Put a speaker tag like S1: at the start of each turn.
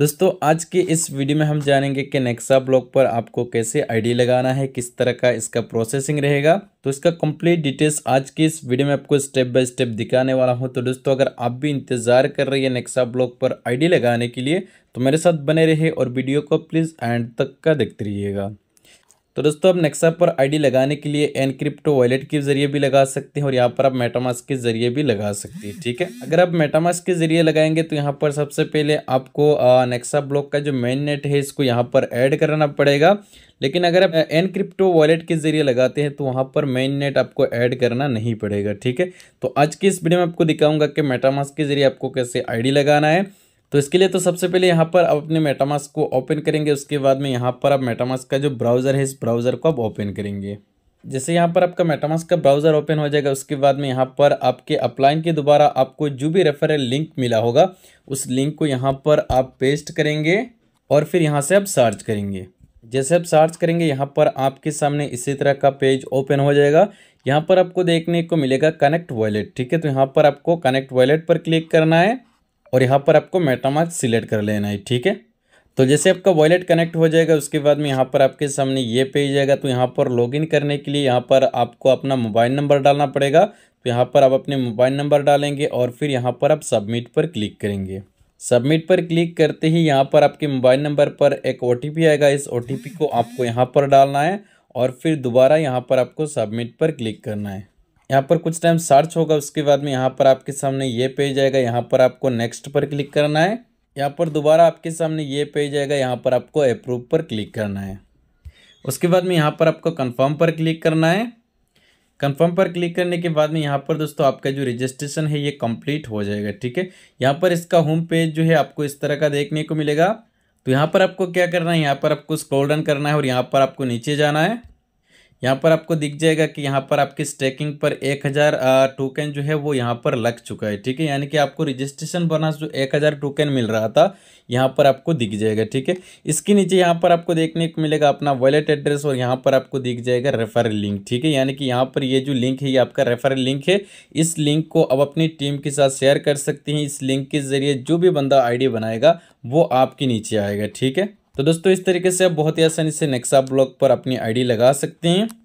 S1: दोस्तों आज के इस वीडियो में हम जानेंगे कि नेक्सा ब्लॉक पर आपको कैसे आईडी लगाना है किस तरह का इसका प्रोसेसिंग रहेगा तो इसका कंप्लीट डिटेल्स आज के इस वीडियो में आपको स्टेप बाय स्टेप दिखाने वाला हूं तो दोस्तों अगर आप भी इंतजार कर रहे हैं नेक्सा ब्लॉक पर आईडी लगाने के लिए तो मेरे साथ बने रहे और वीडियो को प्लीज़ एंड तक का देखते रहिएगा तो दोस्तों आप नेक्सा पर आईडी लगाने के लिए एन क्रिप्टो वॉलेट के जरिए भी लगा सकते हैं और यहाँ पर आप मेटामास के जरिए भी लगा सकते हैं ठीक है अगर आप मेटामास के जरिए लगाएंगे तो यहाँ पर सबसे पहले आपको नेक्सा ब्लॉक का जो मेन नेट है इसको यहाँ पर ऐड करना पड़ेगा लेकिन अगर आप एन क्रिप्टो वॉलेट के जरिए लगाते हैं तो वहाँ पर मेन नेट आपको ऐड करना नहीं पड़ेगा ठीक है तो आज की इस वीडियो में आपको दिखाऊंगा कि मेटामास के जरिए आपको कैसे आई लगाना है तो इसके लिए तो सबसे पहले यहाँ पर आप अपने मेटामास को ओपन करेंगे उसके बाद में यहाँ पर आप मेटामास का जो ब्राउज़र है इस ब्राउज़र को आप ओपन करेंगे जैसे यहाँ पर आपका मेटामास का ब्राउज़र ओपन हो जाएगा उसके बाद में यहाँ पर आपके अपलाइन के दोबारा आपको जो भी रेफरल लिंक मिला होगा उस लिंक को यहाँ पर आप पेस्ट करेंगे और फिर यहाँ से आप सर्च करेंगे जैसे आप सर्च करेंगे यहाँ पर आपके सामने इसी तरह का पेज ओपन हो जाएगा यहाँ पर आपको देखने को मिलेगा कनेक्ट वॉलेट ठीक है तो यहाँ पर आपको कनेक्ट वॉलेट पर क्लिक करना है और यहाँ पर आपको मेटामार्क सिलेक्ट कर लेना है ठीक है तो जैसे आपका वॉलेट कनेक्ट हो जाएगा उसके बाद में यहाँ पर आपके सामने ये पेज आएगा तो यहाँ पर लॉगिन करने के लिए यहाँ पर आपको अपना मोबाइल नंबर डालना पड़ेगा तो यहाँ पर आप अपने मोबाइल नंबर डालेंगे और फिर यहाँ पर आप सबमिट पर क्लिक करेंगे सबमिट पर क्लिक करते ही यहाँ पर आपके मोबाइल नंबर पर एक ओ आएगा इस ओ को आपको यहाँ पर डालना है और फिर दोबारा यहाँ पर आपको सबमिट पर क्लिक करना है यहाँ पर कुछ टाइम सर्च होगा उसके बाद में यहाँ पर आपके सामने ये पेज आएगा यहाँ पर आपको नेक्स्ट पर क्लिक करना है यहाँ पर दोबारा आपके सामने ये पेज आएगा यहाँ पर आपको अप्रूव पर क्लिक करना है उसके बाद में यहाँ पर आपको कन्फर्म पर क्लिक करना है कन्फर्म पर क्लिक करने के बाद में यहाँ पर दोस्तों आपका जो रजिस्ट्रेशन है ये कंप्लीट हो जाएगा ठीक है यहाँ पर इसका होम पेज जो है आपको इस तरह का देखने को मिलेगा तो यहाँ पर आपको क्या करना है यहाँ पर आपको स्क्रॉल डन करना है और यहाँ पर आपको नीचे जाना है यहाँ पर आपको दिख जाएगा कि यहाँ पर आपकी स्टेकिंग पर एक हज़ार टोकन जो है वो यहाँ पर लग चुका है ठीक है यानी कि आपको रजिस्ट्रेशन बोनस जो एक हज़ार टोकन मिल रहा था यहाँ पर आपको दिख जाएगा ठीक है इसके नीचे यहाँ पर आपको देखने को मिलेगा अपना वॉलेट एड्रेस और यहाँ पर आपको दिख जाएगा रेफर लिंक ठीक है यानी कि यहाँ पर ये जो लिंक है ये आपका रेफर लिंक है इस लिंक को अब अपनी टीम के साथ शेयर कर सकती हैं इस लिंक के ज़रिए जो भी बंदा आई बनाएगा वो आपके नीचे आएगा ठीक है तो दोस्तों इस तरीके से आप बहुत ही आसानी से नेक्सा ब्लॉग पर अपनी आईडी लगा सकते हैं